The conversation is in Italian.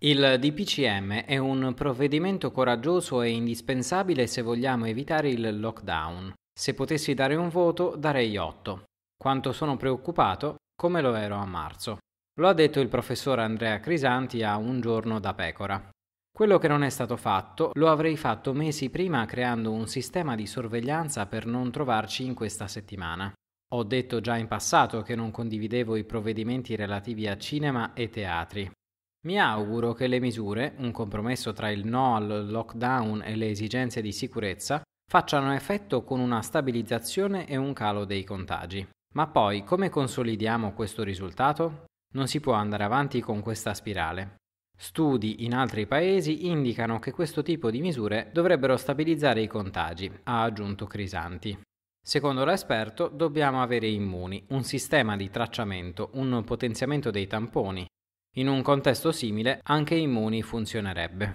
Il DPCM è un provvedimento coraggioso e indispensabile se vogliamo evitare il lockdown. Se potessi dare un voto, darei 8. Quanto sono preoccupato, come lo ero a marzo. Lo ha detto il professor Andrea Crisanti a Un giorno da pecora. Quello che non è stato fatto lo avrei fatto mesi prima creando un sistema di sorveglianza per non trovarci in questa settimana. Ho detto già in passato che non condividevo i provvedimenti relativi a cinema e teatri. Mi auguro che le misure, un compromesso tra il no al lockdown e le esigenze di sicurezza, facciano effetto con una stabilizzazione e un calo dei contagi. Ma poi come consolidiamo questo risultato? Non si può andare avanti con questa spirale. Studi in altri paesi indicano che questo tipo di misure dovrebbero stabilizzare i contagi, ha aggiunto Crisanti. Secondo l'esperto dobbiamo avere immuni, un sistema di tracciamento, un potenziamento dei tamponi, in un contesto simile anche Immuni funzionerebbe.